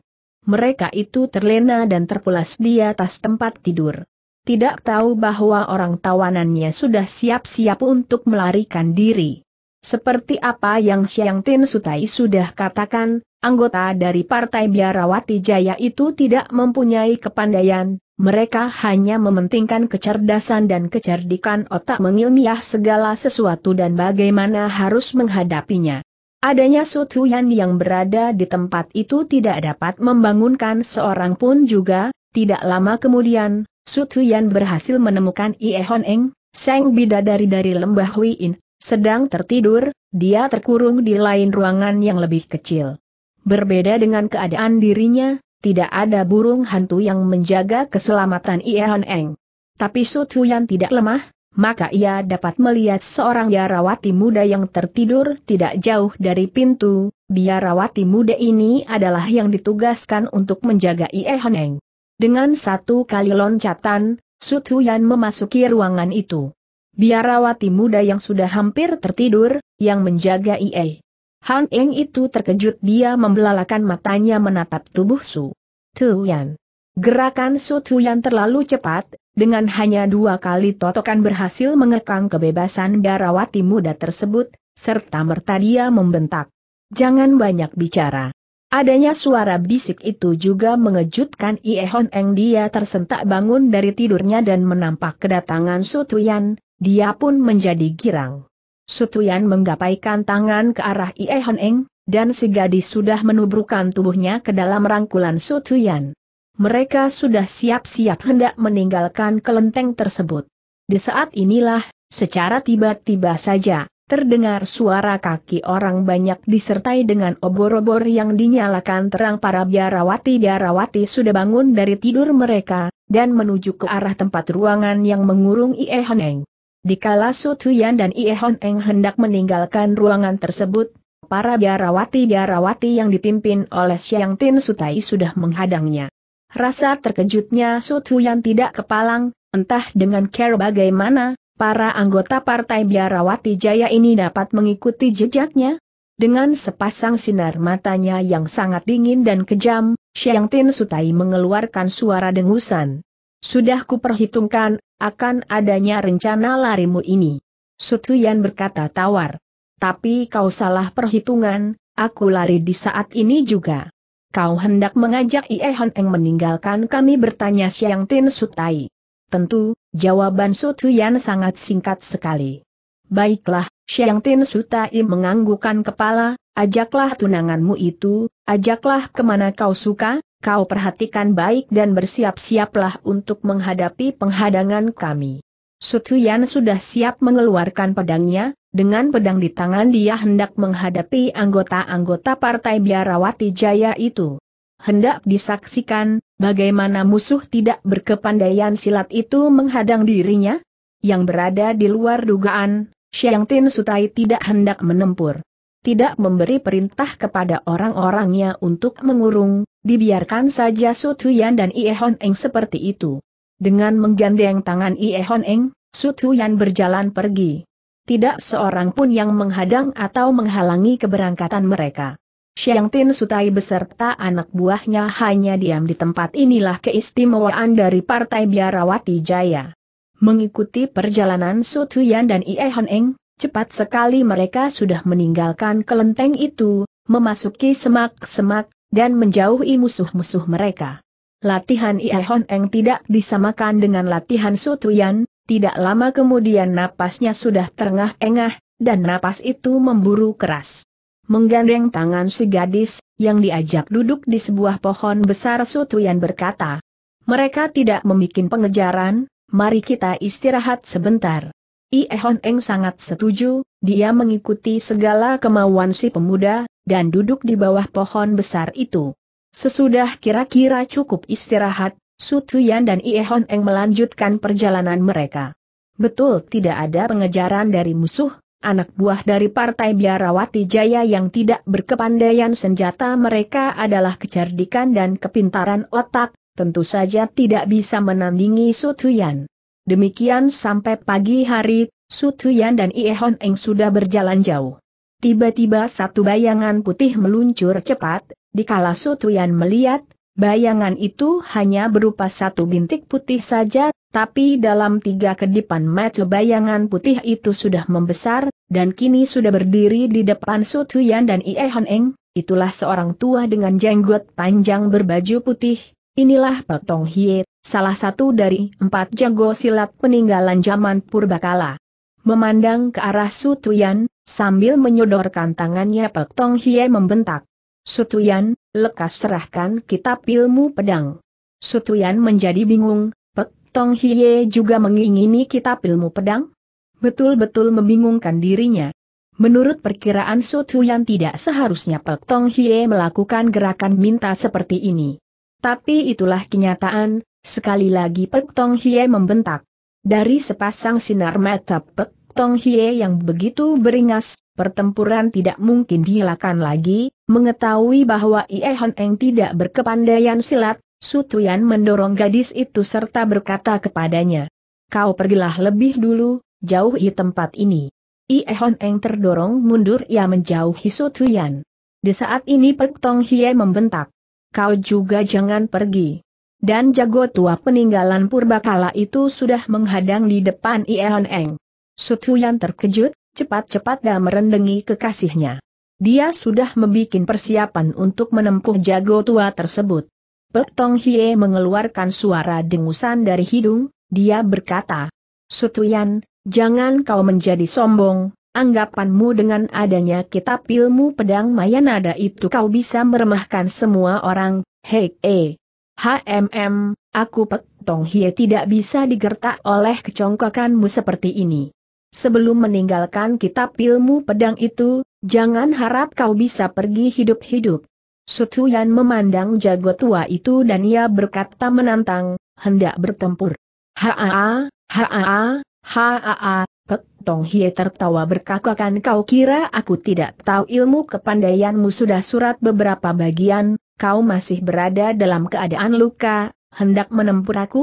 mereka itu terlena dan terpulas di atas tempat tidur. Tidak tahu bahwa orang tawanannya sudah siap-siap untuk melarikan diri. Seperti apa yang Siang Tin Sutai sudah katakan, anggota dari Partai Biarawati Jaya itu tidak mempunyai kepandaian, mereka hanya mementingkan kecerdasan dan kecerdikan otak mengilmiah segala sesuatu dan bagaimana harus menghadapinya. Adanya Sutuyan yang berada di tempat itu tidak dapat membangunkan seorang pun juga, tidak lama kemudian, Sutuyan berhasil menemukan Ie Hon Eng, Seng Bidadari dari Lembah Huiin, sedang tertidur, dia terkurung di lain ruangan yang lebih kecil. Berbeda dengan keadaan dirinya, tidak ada burung hantu yang menjaga keselamatan Ie Eng. Tapi Sutuyan tidak lemah, maka ia dapat melihat seorang biarawati muda yang tertidur tidak jauh dari pintu. Biarawati muda ini adalah yang ditugaskan untuk menjaga Ie Heneng. Dengan satu kali loncatan, Sutuyan memasuki ruangan itu. Biarawati muda yang sudah hampir tertidur, yang menjaga Ie. Han Eng itu terkejut dia membelalakan matanya menatap tubuh Su. Tuyan. Gerakan Su Tuyan terlalu cepat, dengan hanya dua kali totokan berhasil mengekang kebebasan darawati muda tersebut, serta merta dia membentak. Jangan banyak bicara. Adanya suara bisik itu juga mengejutkan Ie Hon Eng dia tersentak bangun dari tidurnya dan menampak kedatangan Sutuyan, dia pun menjadi girang. Sutuyan menggapaikan tangan ke arah Ie Hon Eng, dan si gadis sudah menubrukan tubuhnya ke dalam rangkulan Sutuyan mereka sudah siap-siap hendak meninggalkan kelenteng tersebut. Di saat inilah, secara tiba-tiba saja, terdengar suara kaki orang banyak disertai dengan obor-obor yang dinyalakan terang para biarawati-biarawati sudah bangun dari tidur mereka, dan menuju ke arah tempat ruangan yang mengurung Ie Honeng. Dikala Sutuyan dan Ie Honeng hendak meninggalkan ruangan tersebut, para biarawati-biarawati yang dipimpin oleh Xiang Tin Sutai sudah menghadangnya. Rasa terkejutnya Sutu yang tidak kepalang, entah dengan care bagaimana, para anggota partai biarawati jaya ini dapat mengikuti jejaknya. Dengan sepasang sinar matanya yang sangat dingin dan kejam, Xiang Tin Sutai mengeluarkan suara dengusan. Sudah kuperhitungkan, akan adanya rencana larimu ini. Sutuyan berkata tawar. Tapi kau salah perhitungan, aku lari di saat ini juga. Kau hendak mengajak Ie Han Eng meninggalkan kami bertanya Siang Tin Sutai. Tentu, jawaban Sutuyan sangat singkat sekali. Baiklah, Siang Tin Sutai menganggukkan kepala, ajaklah tunanganmu itu, ajaklah kemana kau suka, kau perhatikan baik dan bersiap-siaplah untuk menghadapi penghadangan kami. Sutuyan sudah siap mengeluarkan pedangnya, dengan pedang di tangan dia hendak menghadapi anggota-anggota partai biarawati jaya itu. Hendak disaksikan, bagaimana musuh tidak berkepandaian silat itu menghadang dirinya? Yang berada di luar dugaan, Xiang Tin Sutai tidak hendak menempur. Tidak memberi perintah kepada orang-orangnya untuk mengurung, dibiarkan saja Sutuyan dan Ie Eng seperti itu. Dengan menggandeng tangan Ie Hon Eng, Sutuyan berjalan pergi. Tidak seorang pun yang menghadang atau menghalangi keberangkatan mereka. Xiang Tin Sutai beserta anak buahnya hanya diam di tempat inilah keistimewaan dari Partai Biarawati Jaya. Mengikuti perjalanan Sutuyan dan Ie Eng, cepat sekali mereka sudah meninggalkan kelenteng itu, memasuki semak-semak, dan menjauhi musuh-musuh mereka. Latihan Iehon Eng tidak disamakan dengan latihan Sutuyan, tidak lama kemudian napasnya sudah terengah-engah, dan napas itu memburu keras. Menggandeng tangan si gadis, yang diajak duduk di sebuah pohon besar Sutuyan berkata, Mereka tidak membuat pengejaran, mari kita istirahat sebentar. Ie Eng sangat setuju, dia mengikuti segala kemauan si pemuda, dan duduk di bawah pohon besar itu. Sesudah kira-kira cukup istirahat, Su dan Ie Hon Eng melanjutkan perjalanan mereka. Betul tidak ada pengejaran dari musuh, anak buah dari Partai Biarawati Jaya yang tidak berkepandaian senjata mereka adalah kecerdikan dan kepintaran otak, tentu saja tidak bisa menandingi Sutuyan. Demikian sampai pagi hari, Sutuyan dan Iehon Eng sudah berjalan jauh. Tiba-tiba satu bayangan putih meluncur cepat, Dikala Sutuyan melihat, bayangan itu hanya berupa satu bintik putih saja, tapi dalam tiga kedipan mata bayangan putih itu sudah membesar, dan kini sudah berdiri di depan Sutuyan dan Ie Han Eng, itulah seorang tua dengan jenggot panjang berbaju putih, inilah Patong Hie, salah satu dari empat jago silat peninggalan zaman purbakala. Memandang ke arah Sutuyan, sambil menyodorkan tangannya Patong Hie membentak. Sutuyan, lekas serahkan kitab ilmu pedang. Sutuyan menjadi bingung, Pek Tong Hiye juga mengingini kitab ilmu pedang? Betul-betul membingungkan dirinya. Menurut perkiraan Sutuyan tidak seharusnya Pek Tong Hiye melakukan gerakan minta seperti ini. Tapi itulah kenyataan, sekali lagi Pek Tong Hiye membentak. Dari sepasang sinar mata Pek Tong Hie yang begitu beringas, pertempuran tidak mungkin dihilangkan lagi, Mengetahui bahwa Ie Eng tidak berkepandaian silat, Sutuyan mendorong gadis itu serta berkata kepadanya. Kau pergilah lebih dulu, jauhi tempat ini. Ie Eng terdorong mundur ia menjauhi Sutuyan. Di saat ini Pek Tong Hie membentak. Kau juga jangan pergi. Dan jago tua peninggalan purbakala itu sudah menghadang di depan Ie Eng. Sutuyan terkejut, cepat-cepat dan merendengi kekasihnya. Dia sudah membuat persiapan untuk menempuh jago tua tersebut. Petong Hie mengeluarkan suara dengusan dari hidung, dia berkata, Sutuyan, jangan kau menjadi sombong, anggapanmu dengan adanya kitab ilmu pedang Mayanada itu kau bisa meremahkan semua orang, hei hei. HMM, aku Petong Hie tidak bisa digertak oleh kecongkakanmu seperti ini. Sebelum meninggalkan kitab ilmu pedang itu, jangan harap kau bisa pergi hidup-hidup. Sutuyan memandang jago tua itu dan ia berkata menantang, hendak bertempur. Haa, haa, haa, Pek Tong Hie tertawa berkakakan kau kira aku tidak tahu ilmu kepandaianmu sudah surat beberapa bagian, kau masih berada dalam keadaan luka, hendak menempur aku?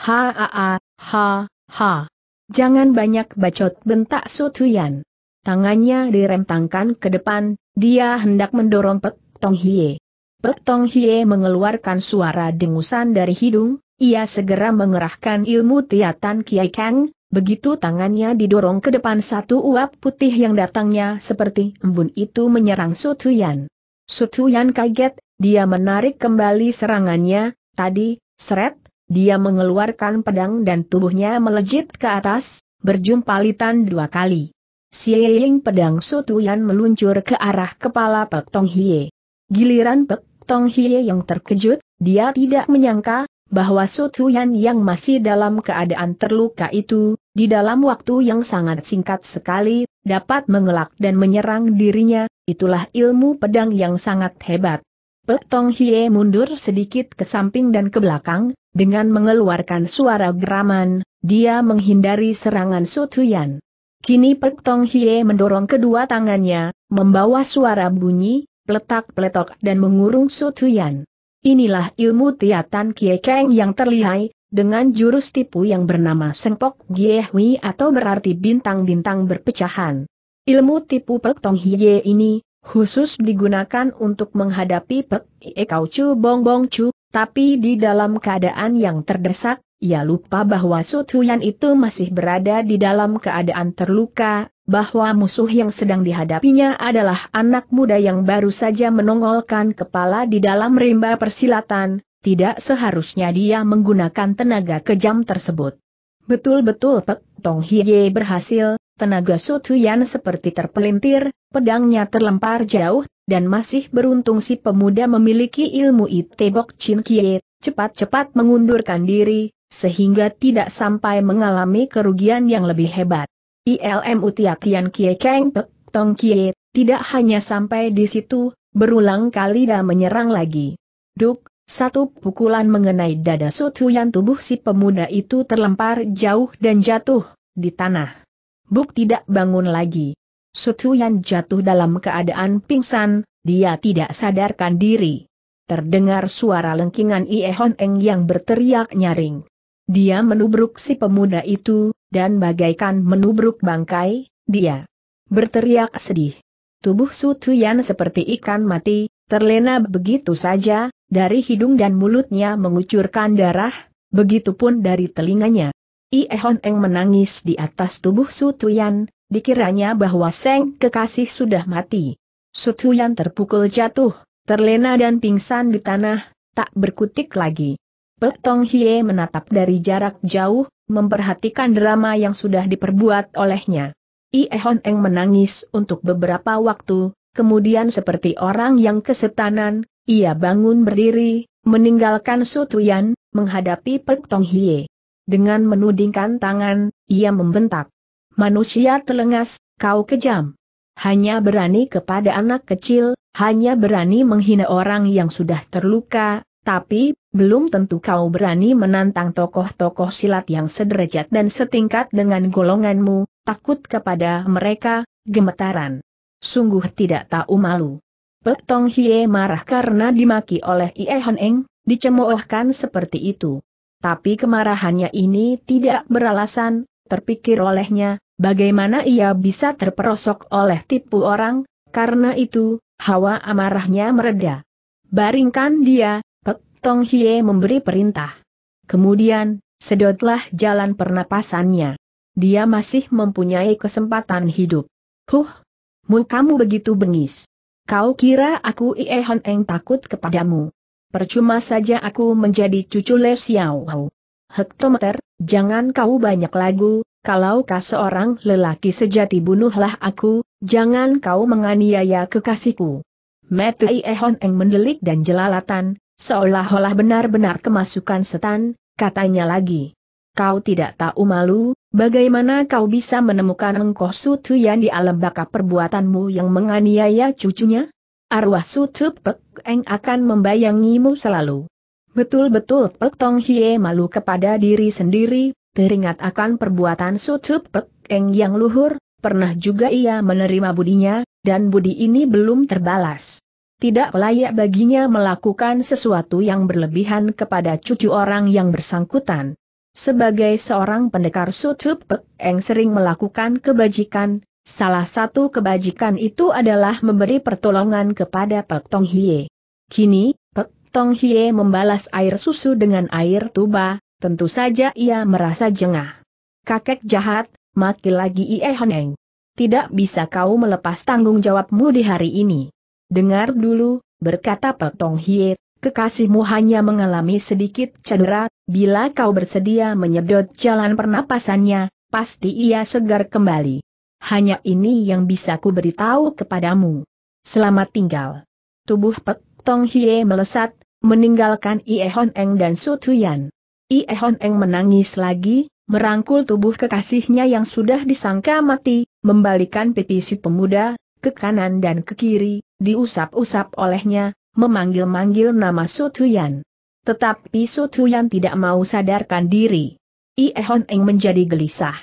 Haa, ha ha, ha. Jangan banyak bacot bentak Sutuyan. Tangannya direntangkan ke depan, dia hendak mendorong Pek Tong Hie. Pek Tong Hie mengeluarkan suara dengusan dari hidung, ia segera mengerahkan ilmu tiatan Kiai Kang, begitu tangannya didorong ke depan satu uap putih yang datangnya seperti embun itu menyerang Sutuyan. Sutuyan kaget, dia menarik kembali serangannya, tadi, seret, dia mengeluarkan pedang dan tubuhnya melejit ke atas, berjumpa berjumpalitan dua kali. Sieying pedang Sutuyan meluncur ke arah kepala Pek Tong Hie. Giliran Pek Tong Hie yang terkejut, dia tidak menyangka bahwa Sutuyan yang masih dalam keadaan terluka itu, di dalam waktu yang sangat singkat sekali, dapat mengelak dan menyerang dirinya, itulah ilmu pedang yang sangat hebat. Pek Tong Hie mundur sedikit ke samping dan ke belakang, dengan mengeluarkan suara geraman, dia menghindari serangan Sutuyan. Kini Petong Hie mendorong kedua tangannya, membawa suara bunyi, peletak-peletok dan mengurung Sutuyan. Inilah ilmu Tiatan Kie Keng yang terlihai, dengan jurus tipu yang bernama Sengpok Giehui atau berarti bintang-bintang berpecahan. Ilmu tipu Pek Tong Hiye ini, khusus digunakan untuk menghadapi Pek Ie Kau Chu Bong Bong Chu, tapi di dalam keadaan yang terdesak, ia lupa bahwa Sutuyan itu masih berada di dalam keadaan terluka, bahwa musuh yang sedang dihadapinya adalah anak muda yang baru saja menongolkan kepala di dalam rimba persilatan, tidak seharusnya dia menggunakan tenaga kejam tersebut. Betul-betul Pek Tong Hie berhasil, Tenaga Sutuyan seperti terpelintir, pedangnya terlempar jauh, dan masih beruntung si pemuda memiliki ilmu Itebok Chin Kie, cepat-cepat mengundurkan diri, sehingga tidak sampai mengalami kerugian yang lebih hebat. ILM Utia Kie Keng Pek Tong Kie, tidak hanya sampai di situ, berulang kali dan menyerang lagi. Duk, satu pukulan mengenai dada Sutuyan tubuh si pemuda itu terlempar jauh dan jatuh di tanah. Buk tidak bangun lagi. Sutuyan jatuh dalam keadaan pingsan, dia tidak sadarkan diri. Terdengar suara lengkingan Iehon Eng yang berteriak nyaring. Dia menubruk si pemuda itu, dan bagaikan menubruk bangkai, dia berteriak sedih. Tubuh Sutuyan seperti ikan mati, terlena begitu saja, dari hidung dan mulutnya mengucurkan darah, begitupun dari telinganya. Ehon Eng menangis di atas tubuh Sutuyan, dikiranya bahwa Seng kekasih sudah mati. Sutuyan terpukul jatuh, terlena dan pingsan di tanah, tak berkutik lagi. Petong Tong Hie menatap dari jarak jauh, memperhatikan drama yang sudah diperbuat olehnya. Ehon Eng menangis untuk beberapa waktu, kemudian seperti orang yang kesetanan, ia bangun berdiri, meninggalkan Sutuyan, menghadapi Petong Tong Hie. Dengan menudingkan tangan, ia membentak. Manusia telengas, kau kejam. Hanya berani kepada anak kecil, hanya berani menghina orang yang sudah terluka, tapi, belum tentu kau berani menantang tokoh-tokoh silat yang sederajat dan setingkat dengan golonganmu, takut kepada mereka, gemetaran. Sungguh tidak tahu malu. Pek Tong Hie marah karena dimaki oleh Ie Hon Eng, dicemoohkan seperti itu. Tapi kemarahannya ini tidak beralasan, terpikir olehnya, bagaimana ia bisa terperosok oleh tipu orang, karena itu, hawa amarahnya mereda. Baringkan dia, Pek Tong Hie memberi perintah. Kemudian, sedotlah jalan pernapasannya. Dia masih mempunyai kesempatan hidup. Huh, mukamu begitu bengis. Kau kira aku Ie Hon Eng takut kepadamu. Percuma saja aku menjadi cucu Les Xiao. Hektometer, jangan kau banyak lagu, kalau kau seorang lelaki sejati bunuhlah aku, jangan kau menganiaya kekasihku. Metai Ehon Eng mendelik dan jelalatan, seolah-olah benar-benar kemasukan setan, katanya lagi. Kau tidak tahu malu, bagaimana kau bisa menemukan engkau sutu yang di alam baka perbuatanmu yang menganiaya cucunya? Arwah Sucup Pek Eng akan membayangimu selalu. Betul-betul Pek Tong Hie malu kepada diri sendiri, teringat akan perbuatan Sucup Pek Eng yang luhur, pernah juga ia menerima budinya, dan budi ini belum terbalas. Tidak layak baginya melakukan sesuatu yang berlebihan kepada cucu orang yang bersangkutan. Sebagai seorang pendekar Sucup Pek Eng sering melakukan kebajikan, Salah satu kebajikan itu adalah memberi pertolongan kepada Pek Tong Hie. Kini, Pek Tong Hie membalas air susu dengan air tuba, tentu saja ia merasa jengah. Kakek jahat, maki lagi Ie Honeng. Tidak bisa kau melepas tanggung jawabmu di hari ini. Dengar dulu, berkata Pek Tong Hie, kekasihmu hanya mengalami sedikit cedera, bila kau bersedia menyedot jalan pernapasannya, pasti ia segar kembali hanya ini yang bisa ku beritahu kepadamu. Selamat tinggal. Tubuh Pek Tong Hie melesat, meninggalkan Ie Hon Eng dan Su Tuyan. Ie Hon Eng menangis lagi, merangkul tubuh kekasihnya yang sudah disangka mati, membalikan pipi si pemuda, ke kanan dan ke kiri, diusap-usap olehnya, memanggil-manggil nama Su Tuyan. Tetapi Su Tuyan tidak mau sadarkan diri. Ie Hon Eng menjadi gelisah.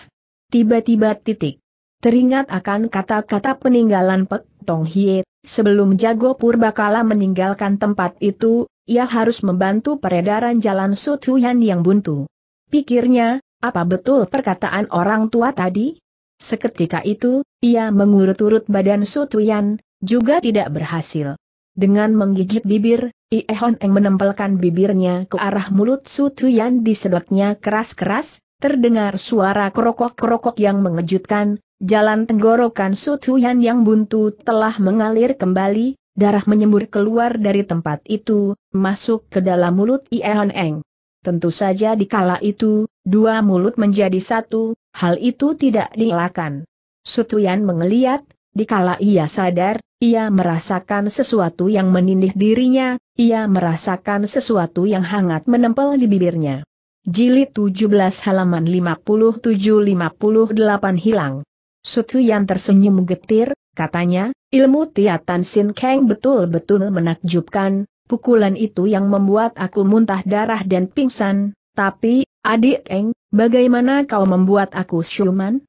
Tiba-tiba titik. Teringat akan kata-kata peninggalan Pek Tong Hie, sebelum Jago Purbakala meninggalkan tempat itu, ia harus membantu peredaran jalan Sutuyan yang buntu. Pikirnya, apa betul perkataan orang tua tadi? Seketika itu, ia mengurut-urut badan Sutuyan, juga tidak berhasil. Dengan menggigit bibir, Iehon Eng menempelkan bibirnya ke arah mulut Sutuyan sedotnya keras-keras, terdengar suara kerokok-kerokok yang mengejutkan, Jalan tenggorokan Sutuyan yang buntu telah mengalir kembali, darah menyembur keluar dari tempat itu, masuk ke dalam mulut Ieon Eng. Tentu saja di kala itu, dua mulut menjadi satu, hal itu tidak dielakkan. Sutuyan mengeliat, di kala ia sadar, ia merasakan sesuatu yang menindih dirinya, ia merasakan sesuatu yang hangat menempel di bibirnya. Jilid 17 halaman 57-58 hilang. Sutu yang tersenyum getir, katanya, ilmu Tiatan Sin Kang betul-betul menakjubkan, pukulan itu yang membuat aku muntah darah dan pingsan, tapi, adik Eng, bagaimana kau membuat aku siuman?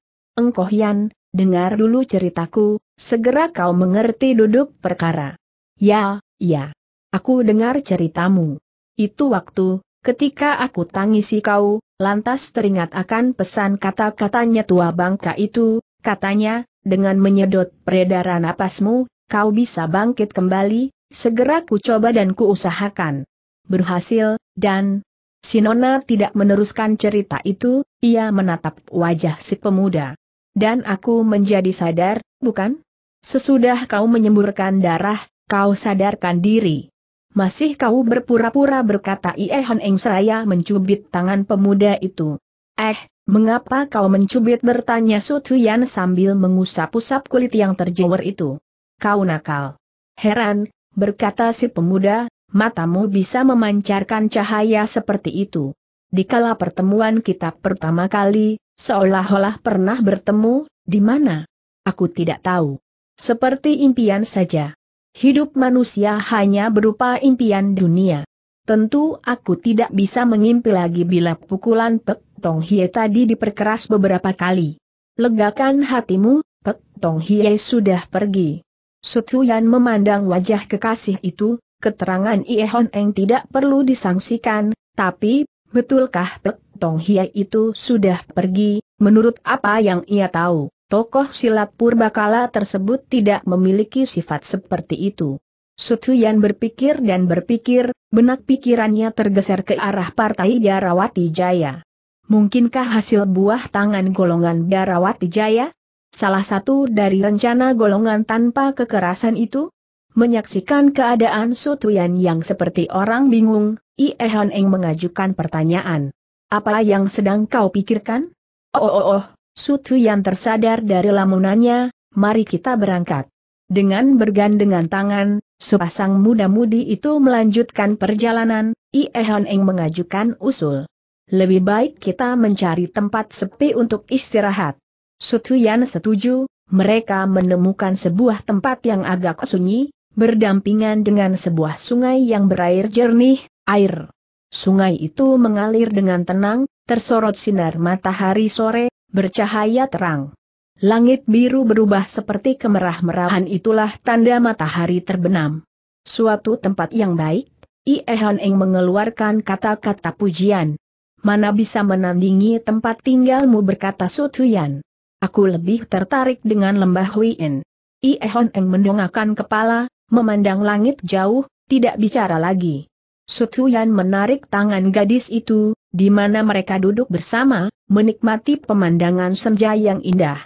Yan, dengar dulu ceritaku, segera kau mengerti duduk perkara. Ya, ya. Aku dengar ceritamu. Itu waktu, ketika aku tangisi kau, lantas teringat akan pesan kata-katanya tua bangka itu, Katanya, dengan menyedot peredaran napasmu, kau bisa bangkit kembali, segera ku coba dan ku usahakan. Berhasil, dan... Sinona tidak meneruskan cerita itu, ia menatap wajah si pemuda. Dan aku menjadi sadar, bukan? Sesudah kau menyemburkan darah, kau sadarkan diri. Masih kau berpura-pura berkata Iehan Engsraya mencubit tangan pemuda itu. Eh, Mengapa kau mencubit bertanya Su Tuyan sambil mengusap-usap kulit yang terjewer itu? Kau nakal. Heran, berkata si pemuda, matamu bisa memancarkan cahaya seperti itu. Dikala pertemuan kita pertama kali, seolah-olah pernah bertemu, di mana? Aku tidak tahu. Seperti impian saja. Hidup manusia hanya berupa impian dunia. Tentu aku tidak bisa mengimpi lagi bila pukulan Pek Tong Hie tadi diperkeras beberapa kali. Legakan hatimu, Pek Tong Hie sudah pergi. Sutuyan memandang wajah kekasih itu, keterangan Ie Hon Eng tidak perlu disangsikan, tapi, betulkah Pek Tong Hie itu sudah pergi, menurut apa yang ia tahu, tokoh silat purbakala tersebut tidak memiliki sifat seperti itu. Sutuyan berpikir dan berpikir, Benak pikirannya tergeser ke arah partai Biarawati Jaya. Mungkinkah hasil buah tangan golongan Biarawati Jaya? Salah satu dari rencana golongan tanpa kekerasan itu? Menyaksikan keadaan Sutuyan yang seperti orang bingung, Iehan Eng mengajukan pertanyaan. Apa yang sedang kau pikirkan? Oh oh oh, oh. Sutuyan tersadar dari lamunannya, mari kita berangkat. Dengan bergandengan tangan, sepasang muda-mudi itu melanjutkan perjalanan, Iehon Eng mengajukan usul. Lebih baik kita mencari tempat sepi untuk istirahat. Sutuyan setuju, mereka menemukan sebuah tempat yang agak sunyi, berdampingan dengan sebuah sungai yang berair jernih, air. Sungai itu mengalir dengan tenang, tersorot sinar matahari sore, bercahaya terang. Langit biru berubah seperti kemerah-merahan itulah tanda matahari terbenam. Suatu tempat yang baik, Iehan Eng mengeluarkan kata-kata pujian. Mana bisa menandingi tempat tinggalmu berkata Sutuyan. Aku lebih tertarik dengan lembah Huyen. Iehan Eng mendongakkan kepala, memandang langit jauh, tidak bicara lagi. Sutuyan menarik tangan gadis itu, di mana mereka duduk bersama, menikmati pemandangan senja yang indah.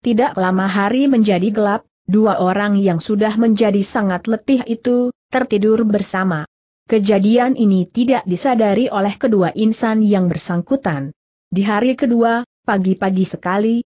Tidak lama hari menjadi gelap, dua orang yang sudah menjadi sangat letih itu, tertidur bersama. Kejadian ini tidak disadari oleh kedua insan yang bersangkutan. Di hari kedua, pagi-pagi sekali,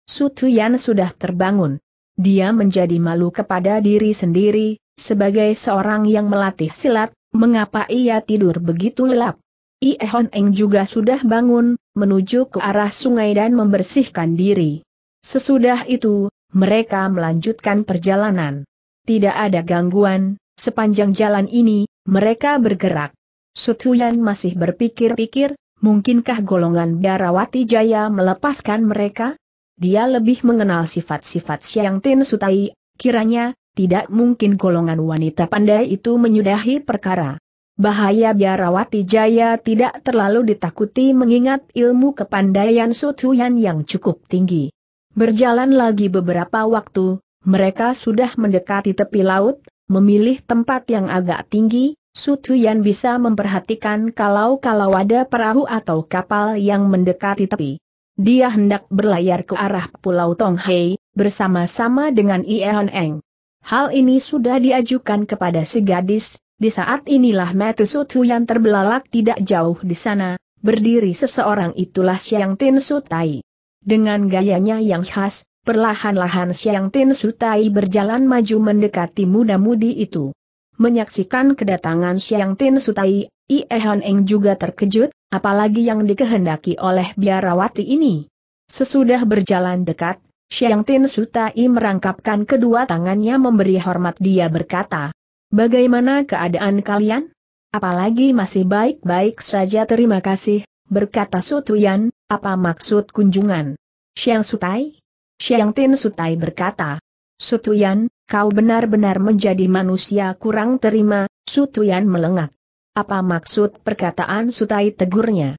Yan sudah terbangun. Dia menjadi malu kepada diri sendiri, sebagai seorang yang melatih silat, mengapa ia tidur begitu lelap. Ie Hon Eng juga sudah bangun, menuju ke arah sungai dan membersihkan diri. Sesudah itu, mereka melanjutkan perjalanan. Tidak ada gangguan, sepanjang jalan ini, mereka bergerak. Sutuyan masih berpikir-pikir, mungkinkah golongan Biarawati Jaya melepaskan mereka? Dia lebih mengenal sifat-sifat Siang Tin Sutai, kiranya, tidak mungkin golongan wanita pandai itu menyudahi perkara. Bahaya Biarawati Jaya tidak terlalu ditakuti mengingat ilmu kepandaian Sutuyan yang cukup tinggi. Berjalan lagi beberapa waktu, mereka sudah mendekati tepi laut, memilih tempat yang agak tinggi, Sutu Yan bisa memperhatikan kalau-kalau ada perahu atau kapal yang mendekati tepi. Dia hendak berlayar ke arah Pulau Tonghei, bersama-sama dengan Ieon Eng. Hal ini sudah diajukan kepada si gadis, di saat inilah Mata Yan terbelalak tidak jauh di sana, berdiri seseorang itulah Xiang Tin Sutai. Dengan gayanya yang khas, perlahan-lahan Siang Tin Sutai berjalan maju mendekati muda-mudi itu. Menyaksikan kedatangan Siang Tin Sutai, Han Eng juga terkejut, apalagi yang dikehendaki oleh biarawati ini. Sesudah berjalan dekat, Siang Tin Sutai merangkapkan kedua tangannya memberi hormat dia berkata, Bagaimana keadaan kalian? Apalagi masih baik-baik saja terima kasih, berkata Sutuyan, apa maksud kunjungan? Siang Sutai? Siang Tin Sutai berkata, Sutuyan, kau benar-benar menjadi manusia kurang terima, Sutuyan melengak. Apa maksud perkataan Sutai tegurnya?